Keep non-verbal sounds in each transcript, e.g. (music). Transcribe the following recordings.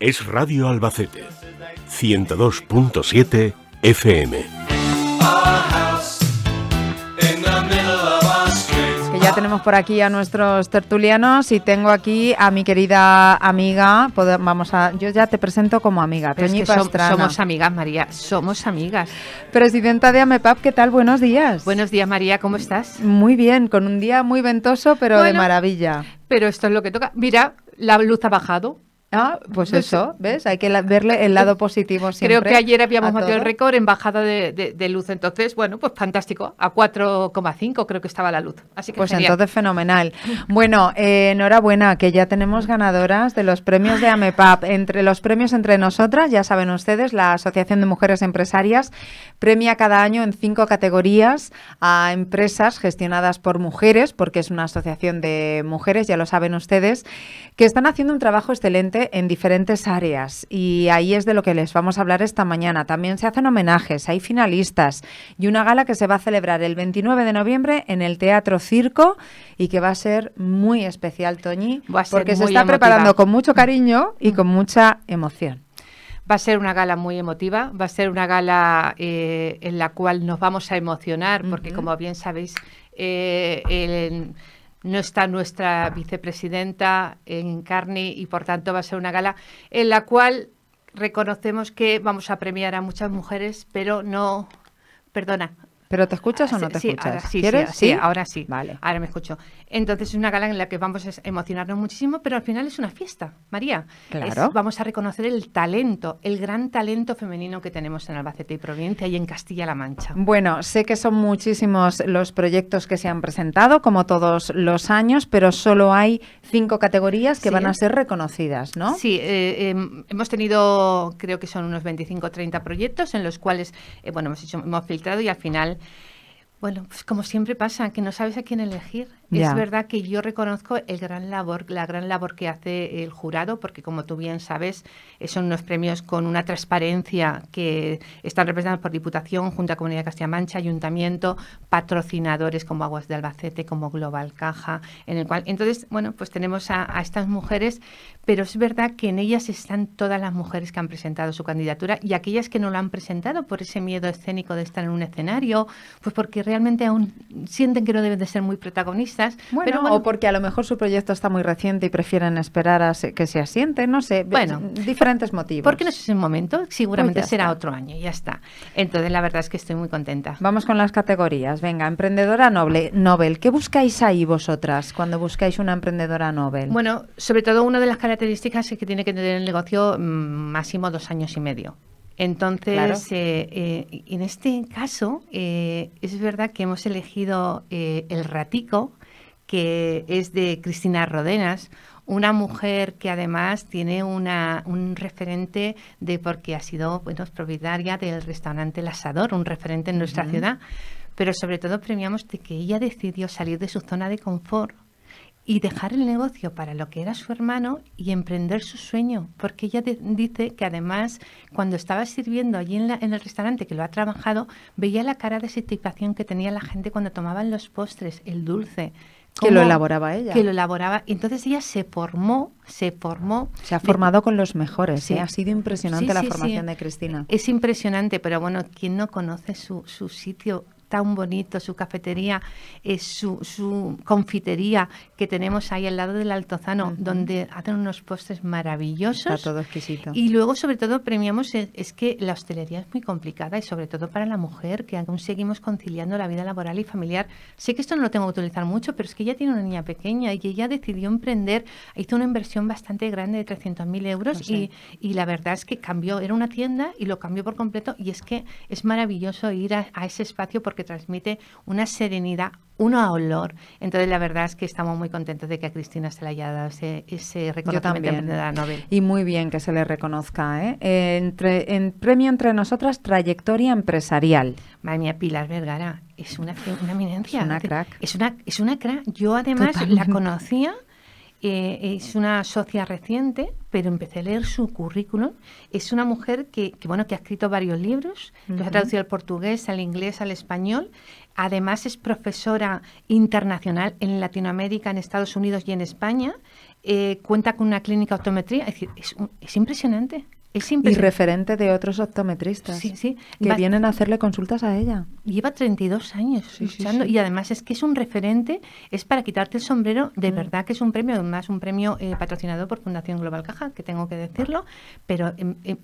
Es Radio Albacete, 102.7 FM. ya tenemos por aquí a nuestros tertulianos y tengo aquí a mi querida amiga. vamos a, yo ya te presento como amiga. somos amigas, María. Somos amigas. Presidenta de AMEPAP, ¿qué tal? Buenos días. Buenos días, María. ¿Cómo estás? Muy bien, con un día muy ventoso, pero de maravilla. Pero esto es lo que toca. Mira, la luz ha bajado. Ah, pues, pues eso, ¿ves? Hay que verle el lado positivo siempre. Creo que ayer habíamos metido el récord en bajada de, luz, entonces, bueno, pues fantástico. A 4,5 creo que estaba la luz. Así que pues entonces fenomenal. Bueno, eh, enhorabuena, que ya tenemos ganadoras de los premios de AMEPAP. Entre los premios entre nosotras, ya saben ustedes, la Asociación de Mujeres Empresarias premia cada año en cinco categorías a empresas gestionadas por mujeres, porque es una asociación de mujeres, ya lo saben ustedes, que están haciendo un trabajo excelente en diferentes áreas y ahí es de lo que les vamos a hablar esta mañana. También se hacen homenajes, hay finalistas y una gala que se va a celebrar el 29 de noviembre en el Teatro Circo y que va a ser muy especial, Toñi, porque se está preparando con mucho mm. cariño y con mucha emoción. Va a ser una gala muy emotiva, va a ser una gala eh, en la cual nos vamos a emocionar, porque como bien sabéis, eh, no está nuestra vicepresidenta en carne y por tanto va a ser una gala en la cual reconocemos que vamos a premiar a muchas mujeres, pero no, perdona, ¿Pero te escuchas o no te escuchas? Ahora, sí, ahora sí. Vale. Ahora me escucho. Entonces es una gala en la que vamos a emocionarnos muchísimo, pero al final es una fiesta, María. Claro. vamos a reconocer el talento, el gran talento femenino que tenemos en Albacete y Provincia y en Castilla-La Mancha. Bueno, sé que son muchísimos los proyectos que se han presentado, como todos los años, pero solo hay cinco categorías que van a ser reconocidas, ¿no? Sí, eh, em, hemos tenido, creo que son unos 25 o 30 proyectos en los cuales, eh, bueno, hemos, hecho, hemos filtrado y al final bueno, pues como siempre pasa, que no sabes a quién elegir. Es verdad que yo reconozco el gran labor, la gran labor que hace el jurado, porque como tú bien sabes, eh, son unos premios con una transparencia que están representados por Diputación, Junta de Comunidad de Castilla-Mancha, Ayuntamiento, patrocinadores como Aguas de Albacete, como Global Caja, en el cual entonces, bueno, pues tenemos a, a estas mujeres, pero es verdad que en ellas están todas las mujeres que han presentado su candidatura y aquellas que no lo han presentado por ese miedo escénico de estar en un escenario, pues porque realmente aún sienten que no deben de ser muy protagonistas pero o porque a lo mejor su proyecto está muy reciente y prefieren esperar a que se asiente, no sé. Bueno, diferentes motivos. Porque no es el momento, seguramente pues será otro año, ya está. Entonces, la verdad es que estoy muy contenta. Vamos con las categorías. Venga, emprendedora noble, Nobel. ¿Qué buscáis ahí vosotras cuando buscáis una emprendedora Nobel? Bueno, sobre todo una de las características es que tiene que tener el negocio mm, máximo dos años y medio. Entonces, eh, eh, en este caso, eh, es verdad que hemos elegido el ratico que es de Cristina Rodenas, una mujer que además tiene un referente de porque ha sido bueno, propietaria del restaurante El Asador, un referente en nuestra ciudad, pero sobre todo premiamos de que ella decidió salir de su zona de confort y dejar el negocio para lo que era su hermano y emprender su sueño, porque ella dice que además cuando estaba sirviendo allí en, el restaurante que lo ha trabajado, veía la cara de satisfacción que tenía la gente cuando tomaban los postres, el dulce. Que lo elaboraba ella. Que lo elaboraba. Entonces ella se formó, se formó. Se ha formado con los mejores. Sí. ¿eh? Ha sido impresionante la formación de Cristina. Es impresionante, pero bueno, ¿quién no conoce su, su sitio tan bonito, su cafetería, eh, su, confitería que tenemos ahí al lado del Altozano, donde hacen unos postres maravillosos. Está todo exquisito. Y luego, sobre todo, premiamos, eh, es, que la hostelería es muy complicada y sobre todo para la mujer, que aún seguimos conciliando la vida laboral y familiar. Sé que esto no lo tengo que utilizar mucho, pero es que ella tiene una niña pequeña y ella decidió emprender, hizo una inversión bastante grande de 300.000 euros y, y, la verdad es que cambió, era una tienda y lo cambió por completo y es que es maravilloso ir a, ese espacio porque que transmite una serenidad, un olor. Entonces, la verdad es que estamos muy contentos de que a Cristina se le haya dado ese, reconocimiento de la Nobel. Y muy bien que se le reconozca. ¿eh? entre, en premio entre nosotras, trayectoria empresarial. Madre mía, Pilar Vergara, es una, eminencia. Es una crack. Es una, crack. Yo, además, la conocía. Eh, es una socia reciente, pero empecé a leer su currículum. Es una mujer que, bueno, que ha escrito varios libros, que los ha traducido al portugués, al inglés, al español. Además es profesora internacional en Latinoamérica, en Estados Unidos y en España. Eh, cuenta con una clínica de optometría. es impresionante y referente de otros optometristas que vienen a hacerle consultas a ella. Lleva 32 años sí, y además es que es un referente, es para quitarte el sombrero, de verdad que es un premio, además un premio eh, patrocinado por Fundación Global Caja, que tengo que decirlo, pero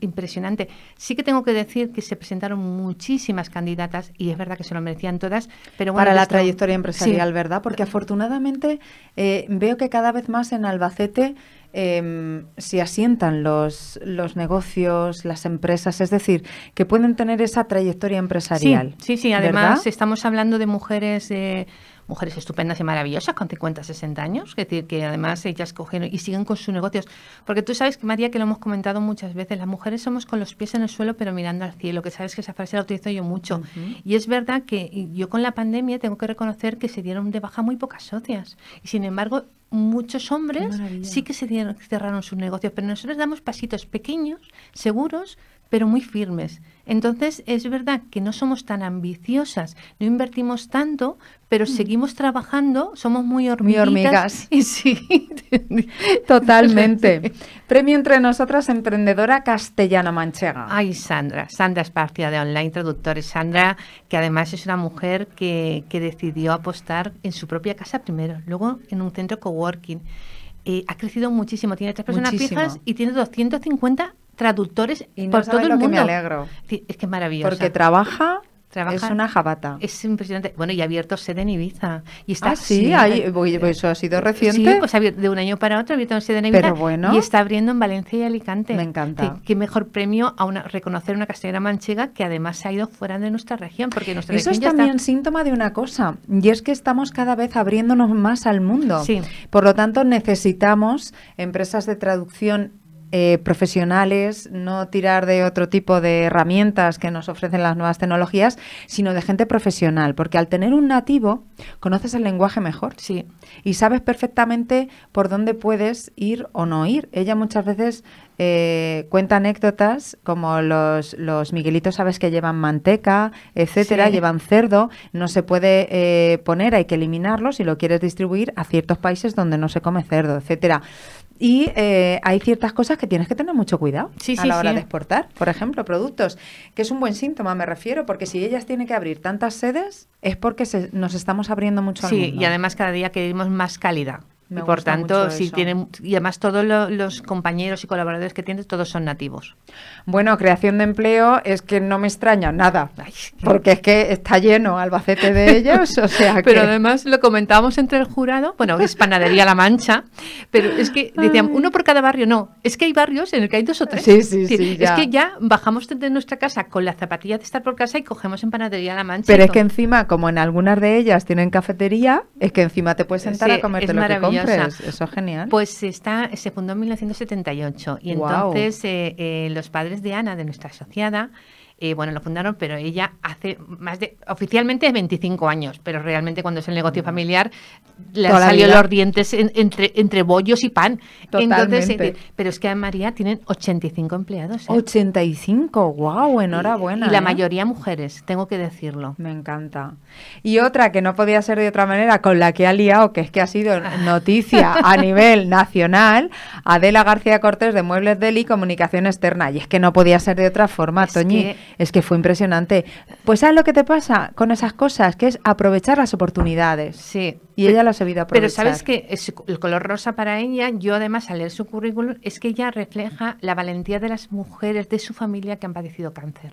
impresionante. Sí que tengo que decir que se presentaron muchísimas candidatas y es verdad que se lo merecían todas, pero Para la trayectoria empresarial, ¿verdad? Porque afortunadamente eh, veo que cada vez más en Albacete eh, si asientan los, los negocios, las empresas, es decir, que pueden tener esa trayectoria empresarial. Sí, sí, además estamos hablando de mujeres... Eh, mujeres estupendas y maravillosas con 50, 60 años, es decir, que además ellas cogen y siguen con sus negocios. Porque tú sabes, que María, que lo hemos comentado muchas veces, las mujeres somos con los pies en el suelo pero mirando al cielo, que sabes que esa frase la utilizo yo mucho. Y es verdad que yo con la pandemia tengo que reconocer que se dieron de baja muy pocas socias. Y sin embargo, muchos hombres sí que se cerraron sus negocios, pero nosotros damos pasitos pequeños, seguros, pero muy firmes. Entonces, es verdad que no somos tan ambiciosas, no invertimos tanto, pero mm. seguimos trabajando, somos muy hormigas. Muy hormigas. (laughs) Y sí. (laughs) Totalmente. Premio entre nosotras emprendedora castellana manchega Ay, Sandra, Sandra Esparcia de Online Traductores. Sandra, que además es una mujer que, decidió apostar en su propia casa primero, luego en un centro coworking. Eh, ha crecido muchísimo, tiene tres personas fijas y tiene 250 traductores y por todo el mundo. Que me alegro. Es que maravilloso. Porque trabaja Trabaja, es una jabata. Es impresionante. Bueno, y ha abierto sede en Ibiza. Y está, ah, sí, ahí, eh, eh, pues eso ha sido eh, reciente. Sí, pues de un año para otro ha abierto sede en Ibiza. bueno. Y está abriendo en Valencia y Alicante. Me encanta. Qué, mejor premio a una, reconocer una castellana manchega que además se ha ido fuera de nuestra región. porque nuestra Eso es también síntoma de una cosa, y es que estamos cada vez abriéndonos más al mundo. Sí. Por lo tanto, necesitamos empresas de traducción eh, profesionales, no tirar de otro tipo de herramientas que nos ofrecen las nuevas tecnologías, sino de gente profesional, porque al tener un nativo conoces el lenguaje mejor sí. y sabes perfectamente por dónde puedes ir o no ir. Ella muchas veces eh, cuenta anécdotas como los, miguelitos, sabes que llevan manteca, etcétera, llevan cerdo, no se puede eh, poner, hay que eliminarlo si lo quieres distribuir a ciertos países donde no se come cerdo, etcétera. Y eh, hay ciertas cosas que tienes que tener mucho cuidado a la hora de exportar. Por ejemplo, productos, que es un buen síntoma, me refiero, porque si ellas tienen que abrir tantas sedes, es porque nos estamos abriendo mucho al mundo. Sí, y además cada día queremos más calidad y por tanto, si tienen, y además todos los compañeros y colaboradores que tienes, todos son nativos. Bueno, creación de empleo es que no me extraña nada, porque es que está lleno Albacete de ellos. o sea (laughs) Pero además lo comentábamos entre el jurado, bueno, es Panadería La Mancha, pero es que decían, uno por cada barrio, no, es que hay barrios en el que hay dos o tres. Sí, sí, sí, es que ya bajamos de nuestra casa con la zapatillas de estar por casa y cogemos en Panadería La Mancha. Pero es que encima, como en algunas de ellas tienen cafetería, es que encima te puedes sentar a comerte lo eso es genial. Pues está, se fundó en 1978 y entonces eh, eh, los padres de Ana, de nuestra asociada, bueno, lo fundaron, pero ella hace más de, oficialmente es 25 años, pero realmente cuando es el negocio familiar, le salió los dientes entre, entre bollos y pan. Totalmente. pero es que a María tienen 85 empleados. 85, ¿eh? guau, enhorabuena. Y, la ¿eh? mayoría mujeres, tengo que decirlo. Me encanta. Y otra que no podía ser de otra manera, con la que ha liado, que es que ha sido ah. noticia (laughs) a nivel nacional, Adela García Cortés de Muebles Deli, Comunicación Externa. Y es que no podía ser de otra forma, Toñi. Es que fue impresionante. Pues ¿sabes lo que te pasa con esas cosas? Que es aprovechar las oportunidades. Sí, y ella lo ha sabido Pero sabes que el color rosa para ella, yo además al leer su currículum, es que ella refleja la valentía de las mujeres de su familia que han padecido cáncer.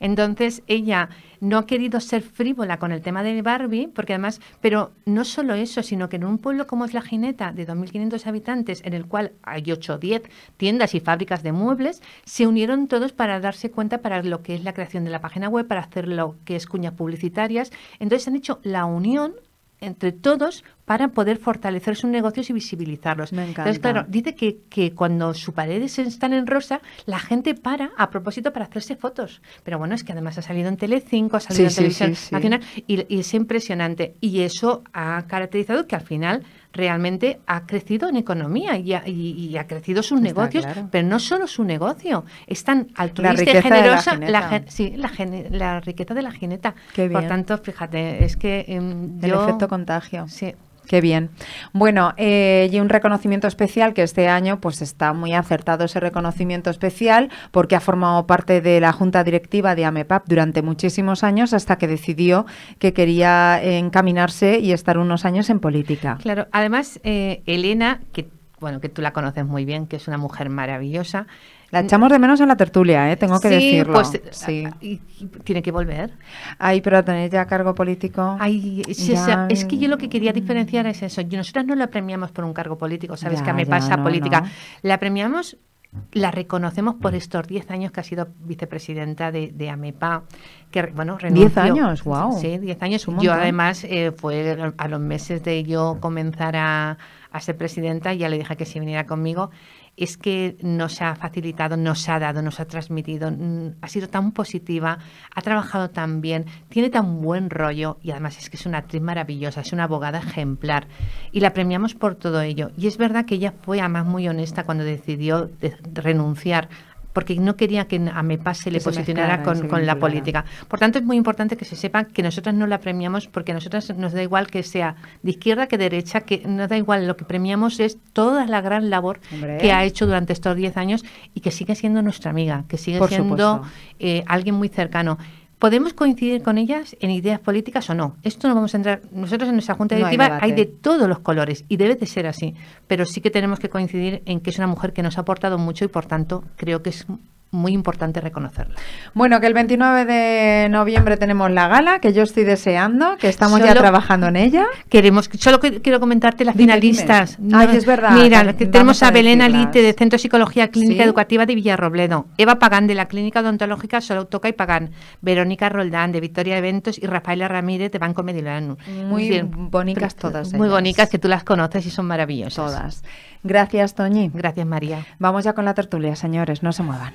Entonces ella no ha querido ser frívola con el tema de Barbie, porque además, pero no solo eso, sino que en un pueblo como es La Jineta, de 2.500 habitantes, en el cual hay 8 o 10 tiendas y fábricas de muebles, se unieron todos para darse cuenta para lo que es la creación de la página web, para hacer lo que es cuñas publicitarias. Entonces han hecho la unión entre todos para poder fortalecer sus negocios y visibilizarlos. Me encanta. claro, dice que, que cuando sus paredes están en rosa, la gente para a propósito para hacerse fotos. Pero bueno, es que además ha salido en Telecinco, ha salido en Televisión Nacional y, es impresionante. Y eso ha caracterizado que al final realmente ha crecido en economía y ha, crecido sus negocios, pero no solo su negocio, es tan altruista y generosa la, sí, la, riqueza de la jineta. Por tanto, fíjate, es que em, el efecto contagio. Sí, Qué bien. Bueno, eh, y un reconocimiento especial que este año pues está muy acertado ese reconocimiento especial porque ha formado parte de la junta directiva de AMEPAP durante muchísimos años hasta que decidió que quería encaminarse y estar unos años en política. Claro, además eh, Elena, que bueno, que tú la conoces muy bien, que es una mujer maravillosa, la echamos de menos en la tertulia, ¿eh? tengo que sí, decirlo. Pues, sí, pues tiene que volver. Ay, pero tener ya cargo político. Ay, es, es, que yo lo que quería diferenciar es eso. Nosotras no la premiamos por un cargo político, ¿sabes? que me pasa política. La premiamos la reconocemos por estos 10 años que ha sido vicepresidenta de, AMEPA, que bueno, renunció. 10 años, wow. Sí, 10 años. Un yo además eh, fue a los meses de yo comenzar a, a ser presidenta, ya le dije que si viniera conmigo, es que nos ha facilitado, nos ha dado, nos ha transmitido, mm, ha sido tan positiva, ha trabajado tan bien, tiene tan buen rollo y además es que es una actriz maravillosa, es una abogada ejemplar y la premiamos por todo ello. Y es verdad que ella fue además muy honesta cuando decidió renunciar porque no quería que a MEPA se le posicionara con, la política. Por tanto, es muy importante que se sepa que nosotras no la premiamos porque a nosotras nos da igual que sea de izquierda que derecha, que nos da igual, lo que premiamos es toda la gran labor que ha hecho durante estos 10 años y que sigue siendo nuestra amiga, que sigue siendo eh, alguien muy cercano podemos coincidir con ellas en ideas políticas o no. Esto no vamos a entrar. Nosotros en nuestra Junta Directiva hay, de todos los colores y debe de ser así. Pero sí que tenemos que coincidir en que es una mujer que nos ha aportado mucho y por tanto creo que es muy importante reconocerlo. Bueno, que el 29 de noviembre tenemos la gala, que yo estoy deseando, que estamos ya trabajando en ella. Queremos, solo quiero comentarte las finalistas. Ay, es verdad. Mira, tenemos a, Belén Alite de Centro Psicología Clínica Educativa de Villarrobledo, Eva Pagán de la Clínica Odontológica Solo Toca y Pagán, Verónica Roldán de Victoria Eventos y Rafaela Ramírez de Banco Mediolano, Muy Bien, bonitas todas. Muy bonitas, que tú las conoces y son maravillosas. Todas. Gracias, Toñi. Gracias, María. Vamos ya con la tertulia, señores, no se muevan.